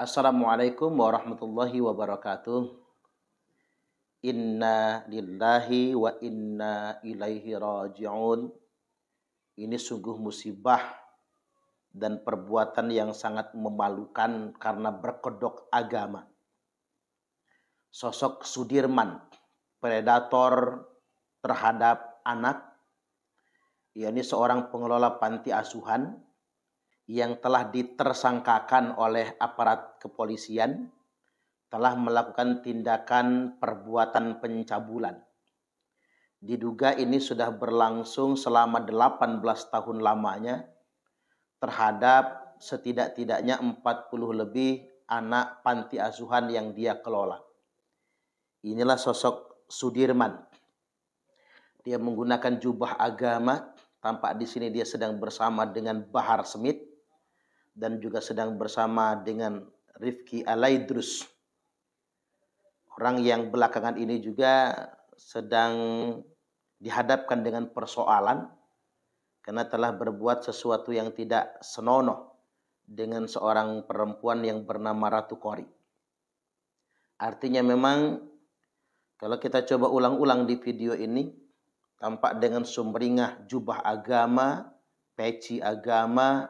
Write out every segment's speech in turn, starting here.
Assalamualaikum warahmatullahi wabarakatuh. Inna lillahi wa inna ilaihi raji'un. Ini sungguh musibah dan perbuatan yang sangat memalukan karena berkedok agama. Sosok Sudirman, predator terhadap anak, yakni seorang pengelola panti asuhan yang telah ditersangkakan oleh aparat kepolisian telah melakukan tindakan perbuatan pencabulan. Diduga ini sudah berlangsung selama 18 tahun lamanya terhadap setidak-tidaknya 40 lebih anak panti asuhan yang dia kelola. Inilah sosok Sudirman. Dia menggunakan jubah agama, tampak di sini dia sedang bersama dengan Bahar Smith dan juga sedang bersama dengan Rifki Alaidrus. Orang yang belakangan ini juga sedang dihadapkan dengan persoalan karena telah berbuat sesuatu yang tidak senonoh dengan seorang perempuan yang bernama Ratu Kori. Artinya memang kalau kita coba ulang-ulang di video ini, tampak dengan sumringah jubah agama, peci agama,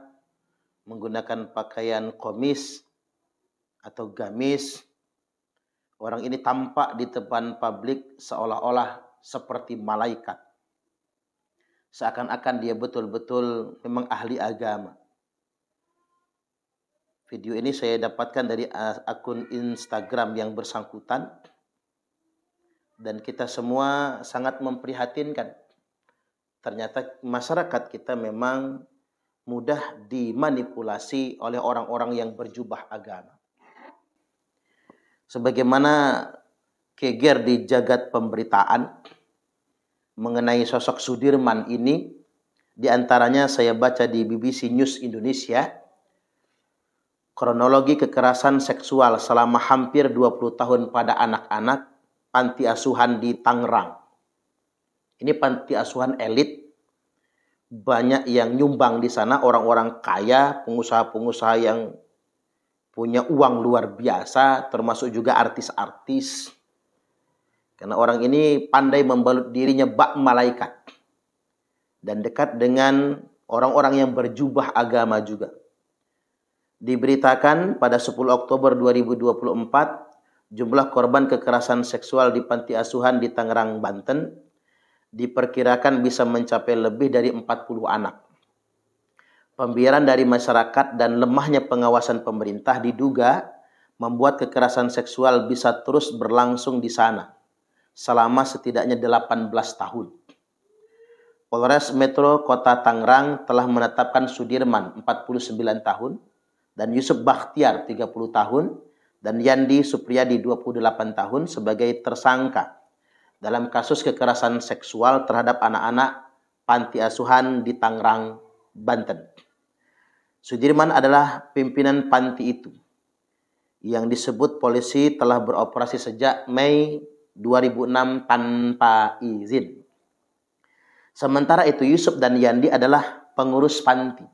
menggunakan pakaian komis atau gamis. Orang ini tampak di depan publik seolah-olah seperti malaikat. Seakan-akan dia betul-betul memang ahli agama. Video ini saya dapatkan dari akun Instagram yang bersangkutan. Dan kita semua sangat memprihatinkan. Ternyata masyarakat kita memang mudah dimanipulasi oleh orang-orang yang berjubah agama. Sebagaimana keger di jagat pemberitaan mengenai sosok Sudirman ini, diantaranya saya baca di BBC News Indonesia, kronologi kekerasan seksual selama hampir 20 tahun pada anak-anak panti asuhan di Tangerang. Ini panti asuhan elit banyak yang nyumbang di sana orang-orang kaya, pengusaha-pengusaha yang punya uang luar biasa, termasuk juga artis-artis. Karena orang ini pandai membalut dirinya bak malaikat dan dekat dengan orang-orang yang berjubah agama juga. Diberitakan pada 10 Oktober 2024, jumlah korban kekerasan seksual di panti asuhan di Tangerang, Banten diperkirakan bisa mencapai lebih dari 40 anak. Pembiaran dari masyarakat dan lemahnya pengawasan pemerintah diduga membuat kekerasan seksual bisa terus berlangsung di sana selama setidaknya 18 tahun. Polres Metro Kota Tangerang telah menetapkan Sudirman 49 tahun dan Yusuf Bakhtiar 30 tahun dan Yandi Supriyadi 28 tahun sebagai tersangka dalam kasus kekerasan seksual terhadap anak-anak panti asuhan di Tangerang, Banten. Sudirman adalah pimpinan panti itu yang disebut polisi telah beroperasi sejak Mei 2006 tanpa izin. Sementara itu Yusuf dan Yandi adalah pengurus panti.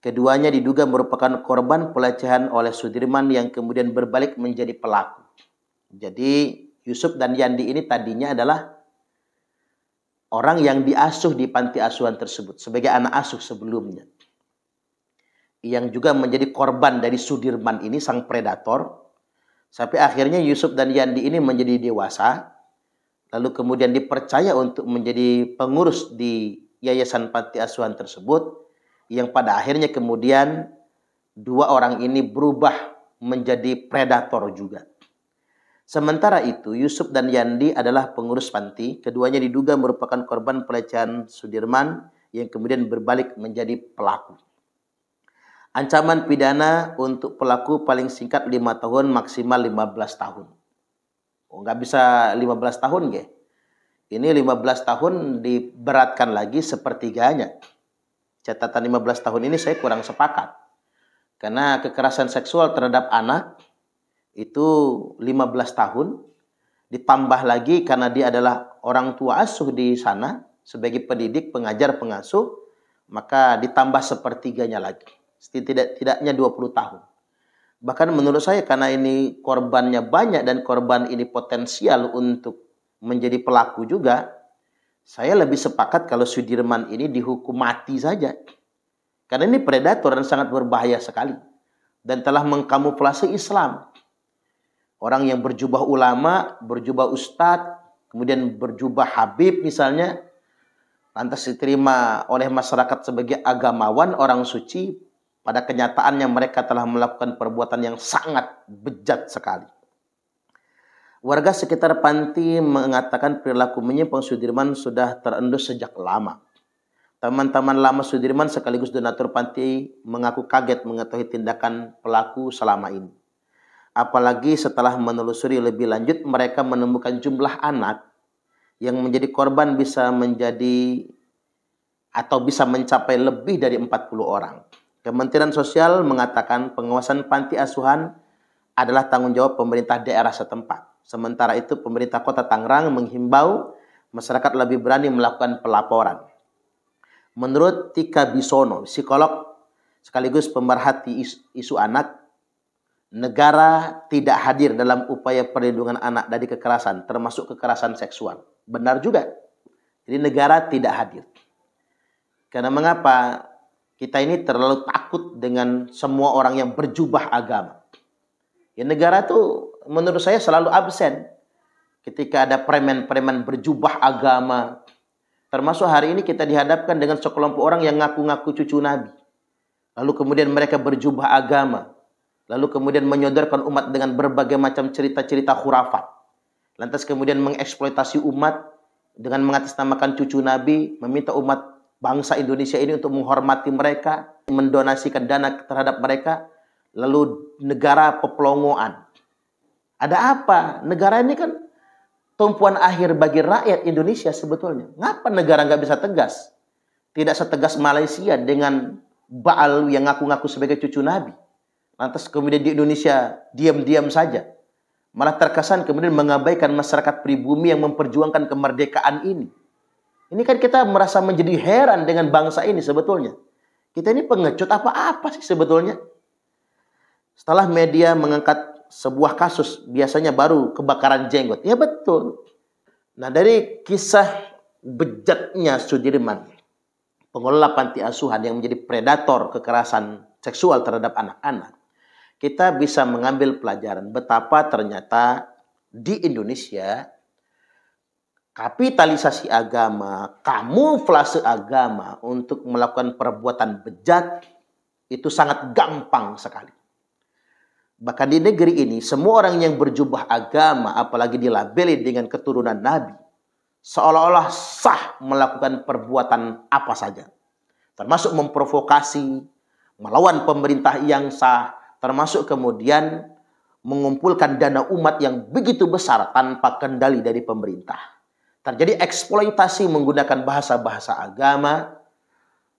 Keduanya diduga merupakan korban pelecehan oleh Sudirman yang kemudian berbalik menjadi pelaku. Jadi Yusuf dan Yandi ini tadinya adalah orang yang diasuh di panti asuhan tersebut sebagai anak asuh sebelumnya. Yang juga menjadi korban dari Sudirman ini sang predator. Sampai akhirnya Yusuf dan Yandi ini menjadi dewasa. Lalu kemudian dipercaya untuk menjadi pengurus di yayasan panti asuhan tersebut. Yang pada akhirnya kemudian dua orang ini berubah menjadi predator juga. Sementara itu, Yusuf dan Yandi adalah pengurus panti. Keduanya diduga merupakan korban pelecehan Sudirman yang kemudian berbalik menjadi pelaku. Ancaman pidana untuk pelaku paling singkat 5 tahun, maksimal 15 tahun. Oh, nggak bisa 15 tahun, ya? Ini 15 tahun diberatkan lagi sepertiganya. Catatan 15 tahun ini saya kurang sepakat. Karena kekerasan seksual terhadap anak itu 15 tahun ditambah lagi karena dia adalah orang tua asuh di sana sebagai pendidik, pengajar, pengasuh, maka ditambah sepertiganya lagi. Setidak tidaknya 20 tahun. Bahkan menurut saya karena ini korbannya banyak dan korban ini potensial untuk menjadi pelaku juga, saya lebih sepakat kalau Sudirman ini dihukum mati saja. Karena ini predator dan sangat berbahaya sekali. Dan telah mengkamuflase Islam. Orang yang berjubah ulama, berjubah ustadz, kemudian berjubah habib misalnya, lantas diterima oleh masyarakat sebagai agamawan, orang suci, pada kenyataannya mereka telah melakukan perbuatan yang sangat bejat sekali. Warga sekitar panti mengatakan perilaku menyimpang Sudirman sudah terendus sejak lama. Teman-teman lama Sudirman sekaligus donatur panti mengaku kaget mengetahui tindakan pelaku selama ini. Apalagi setelah menelusuri lebih lanjut mereka menemukan jumlah anak yang menjadi korban bisa menjadi atau bisa mencapai lebih dari 40 orang. Kementerian Sosial mengatakan pengawasan panti asuhan adalah tanggung jawab pemerintah daerah setempat. Sementara itu pemerintah kota Tangerang menghimbau masyarakat lebih berani melakukan pelaporan. Menurut Tika Bisono, psikolog sekaligus pemerhati isu, isu anak, negara tidak hadir dalam upaya perlindungan anak dari kekerasan, termasuk kekerasan seksual. Benar juga. Jadi negara tidak hadir. Karena mengapa kita ini terlalu takut dengan semua orang yang berjubah agama. Ya negara tuh menurut saya selalu absen ketika ada preman-preman berjubah agama. Termasuk hari ini kita dihadapkan dengan sekelompok orang yang ngaku-ngaku cucu Nabi. Lalu kemudian mereka berjubah agama lalu kemudian menyodorkan umat dengan berbagai macam cerita-cerita khurafat. Lantas kemudian mengeksploitasi umat dengan mengatasnamakan cucu Nabi, meminta umat bangsa Indonesia ini untuk menghormati mereka, mendonasikan dana terhadap mereka, lalu negara peplongoan. Ada apa? Negara ini kan tumpuan akhir bagi rakyat Indonesia sebetulnya. Ngapa negara nggak bisa tegas? Tidak setegas Malaysia dengan Baal yang ngaku-ngaku sebagai cucu Nabi. Lantas kemudian di Indonesia diam-diam saja. Malah terkesan kemudian mengabaikan masyarakat pribumi yang memperjuangkan kemerdekaan ini. Ini kan kita merasa menjadi heran dengan bangsa ini sebetulnya. Kita ini pengecut apa-apa sih sebetulnya? Setelah media mengangkat sebuah kasus, biasanya baru kebakaran jenggot. Ya betul. Nah dari kisah bejatnya Sudirman, pengelola panti asuhan yang menjadi predator kekerasan seksual terhadap anak-anak, kita bisa mengambil pelajaran betapa ternyata di Indonesia kapitalisasi agama, kamuflase agama untuk melakukan perbuatan bejat itu sangat gampang sekali. Bahkan di negeri ini semua orang yang berjubah agama apalagi dilabeli dengan keturunan nabi seolah-olah sah melakukan perbuatan apa saja. Termasuk memprovokasi, melawan pemerintah yang sah, termasuk kemudian mengumpulkan dana umat yang begitu besar tanpa kendali dari pemerintah. Terjadi eksploitasi menggunakan bahasa-bahasa agama,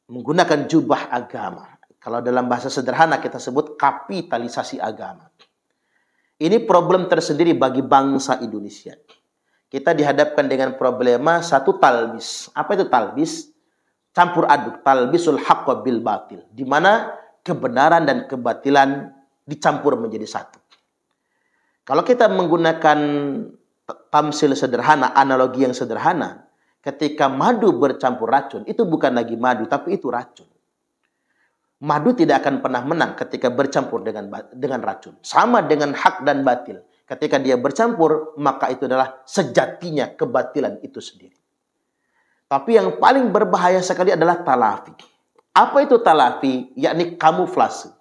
menggunakan jubah agama. Kalau dalam bahasa sederhana kita sebut kapitalisasi agama. Ini problem tersendiri bagi bangsa Indonesia. Kita dihadapkan dengan problema satu talbis. Apa itu talbis? Campur aduk, talbisul haqqa bil batil. Di mana kebenaran dan kebatilan dicampur menjadi satu. Kalau kita menggunakan tamsil sederhana, analogi yang sederhana, ketika madu bercampur racun, itu bukan lagi madu, tapi itu racun. Madu tidak akan pernah menang ketika bercampur dengan dengan racun. Sama dengan hak dan batil. Ketika dia bercampur, maka itu adalah sejatinya kebatilan itu sendiri. Tapi yang paling berbahaya sekali adalah talafi. Apa itu talafi? Yakni kamuflase.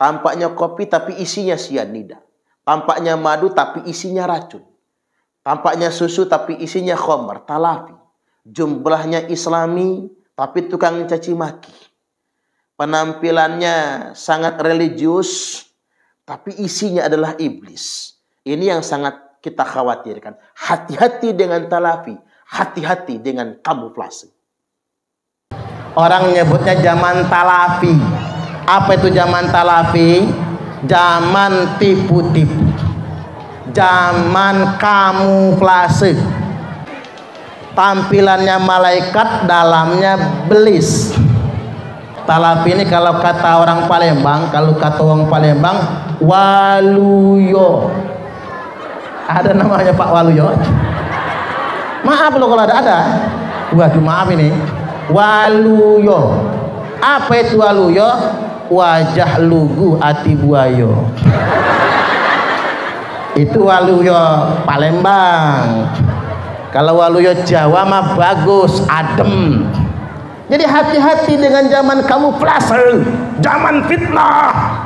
Tampaknya kopi tapi isinya sianida. Tampaknya madu tapi isinya racun. Tampaknya susu tapi isinya khomer, talafi. Jumlahnya islami tapi tukang caci maki. Penampilannya sangat religius tapi isinya adalah iblis. Ini yang sangat kita khawatirkan. Hati-hati dengan talafi, hati-hati dengan kamuflase orang nyebutnya zaman talafi apa itu zaman talafi zaman tipu-tipu zaman kamuflase tampilannya malaikat dalamnya belis talafi ini kalau kata orang Palembang kalau kata orang Palembang waluyo ada namanya Pak Waluyo maaf loh kalau ada ada waduh maaf ini waluyo apa itu waluyo wajah lugu ati buayo itu waluyo Palembang kalau waluyo Jawa mah bagus adem jadi hati-hati dengan zaman kamu kamuflase zaman fitnah